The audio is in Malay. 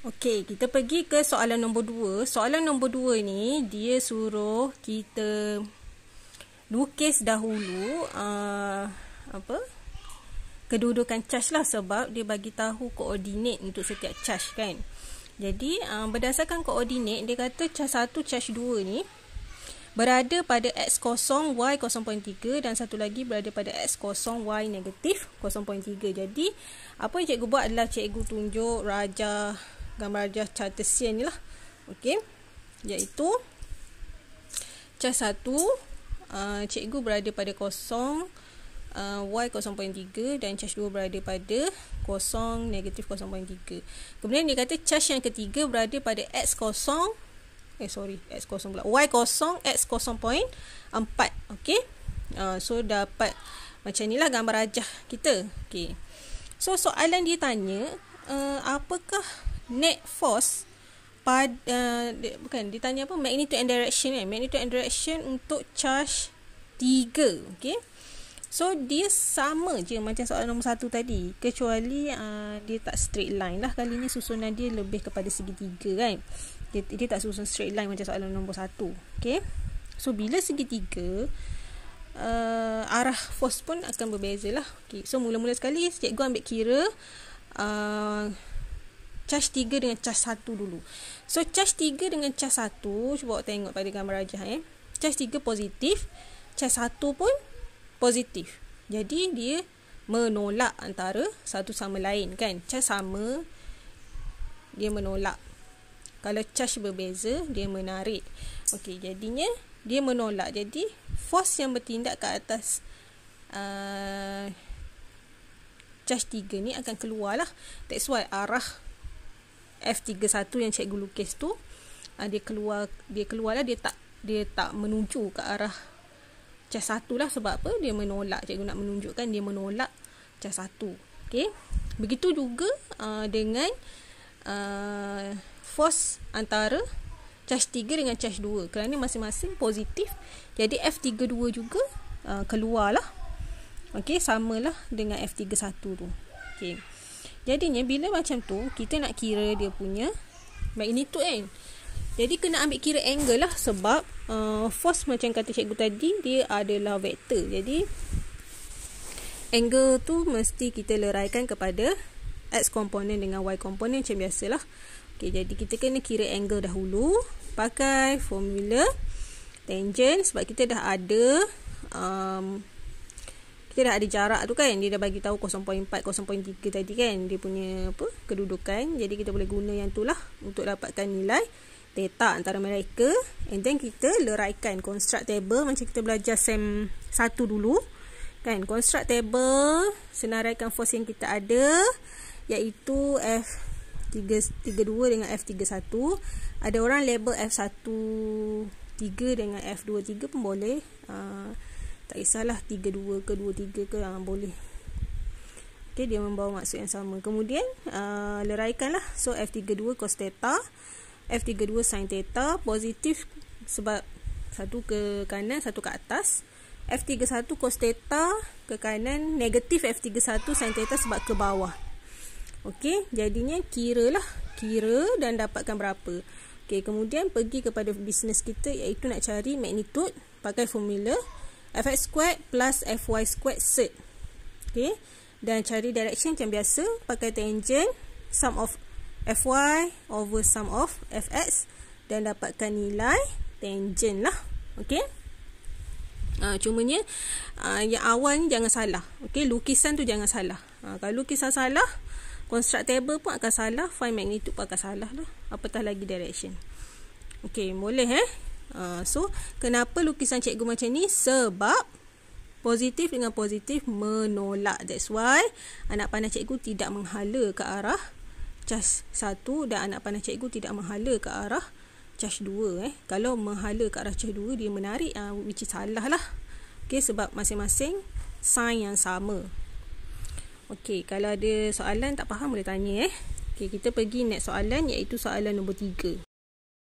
Okey, kita pergi ke soalan nombor dua. Soalan nombor dua ni dia suruh kita lukis dahulu uh, apa? Kedudukan charge lah sebab dia bagi tahu koordinat untuk setiap charge kan. Jadi uh, berdasarkan koordinat dia kata charge satu charge dua ni berada pada x kosong y 0.3 dan satu lagi berada pada x kosong y negatif 0.3. Jadi apa yang cikgu buat adalah cikgu tunjuk rajah gambar ajar Cartesian ni lah ok iaitu cas 1 uh, cikgu berada pada kosong uh, y 0.3 dan cas 2 berada pada kosong negatif 0.3 kemudian dia kata cas yang ketiga berada pada x kosong eh sorry x kosong pula y kosong x kosong point 4 ok uh, so dapat macam inilah gambar rajah kita ok so soalan dia tanya uh, apakah net force pad uh, eh, dia, bukan ditanya apa magnitude and direction kan magnitude and direction untuk charge 3 okey so dia sama je macam soalan nombor 1 tadi kecuali uh, dia tak straight line lah kali ni susunan dia lebih kepada segitiga kan dia, dia tak susun straight line macam soalan nombor 1 okey so bila segitiga uh, eh, arah force pun akan berbezalah okey so mula-mula sekali cikgu ambil kira uh, charge 3 dengan charge 1 dulu. So charge 3 dengan charge 1, cuba tengok pada gambar rajah eh. Charge 3 positif, charge 1 pun positif. Jadi dia menolak antara satu sama lain kan. Charge sama dia menolak. Kalau charge berbeza, dia menarik. Okey, jadinya dia menolak. Jadi force yang bertindak ke atas a uh, charge 3 ni akan keluarlah. That's why arah F31 yang cikgu lukis tu uh, dia keluar dia keluarlah dia tak dia tak menuju ke arah cas 1 lah sebab apa dia menolak cikgu nak menunjukkan dia menolak cas 1 okey begitu juga uh, dengan uh, force antara cas 3 dengan cas 2 kerana masing-masing positif jadi F32 juga uh, keluarlah okey samalah dengan F31 tu okey Jadinya bila macam tu kita nak kira dia punya magnitude kan. Jadi kena ambil kira angle lah sebab uh, force macam kata cikgu tadi dia adalah vektor. Jadi angle tu mesti kita leraikan kepada x komponen dengan y komponen macam biasalah. Okay, jadi kita kena kira angle dahulu pakai formula tangent sebab kita dah ada um, kita dah ada jarak tu kan dia dah bagi tahu 0.4 0.3 tadi kan dia punya apa kedudukan jadi kita boleh guna yang itulah untuk dapatkan nilai theta antara mereka and then kita leraikan construct table macam kita belajar sem 1 dulu kan construct table senaraikan force yang kita ada iaitu F 32 dengan F31 ada orang label F13 dengan F23 pun boleh uh, tak kisahlah 3-2 ke 2-3 ke ha, boleh okay, dia membawa maksud yang sama kemudian uh, ah, leraikan lah so F32 cos theta F32 sin theta positif sebab satu ke kanan satu ke atas F31 cos theta ke kanan negatif F31 sin theta sebab ke bawah Okey, jadinya kira lah kira dan dapatkan berapa Okey, kemudian pergi kepada bisnes kita iaitu nak cari magnitude pakai formula fx squared plus fy squared set. Okay. Dan cari direction macam biasa. Pakai tangent. Sum of fy over sum of fx. Dan dapatkan nilai tangent lah. Okay. Uh, cumanya uh, yang awal ni jangan salah. Okay. Lukisan tu jangan salah. Uh, kalau lukisan salah. Construct table pun akan salah. Find magnitude pun akan salah lah. Apatah lagi direction. Okay. Boleh eh. Uh, so, kenapa lukisan cikgu macam ni? Sebab positif dengan positif menolak. That's why anak panah cikgu tidak menghala ke arah cas satu. dan anak panah cikgu tidak menghala ke arah cas dua. Eh. Kalau menghala ke arah cas dua, dia menarik uh, which is salah lah. Okay, sebab masing-masing sign yang sama. Okay, kalau ada soalan tak faham boleh tanya eh. Okay, kita pergi next soalan iaitu soalan nombor tiga.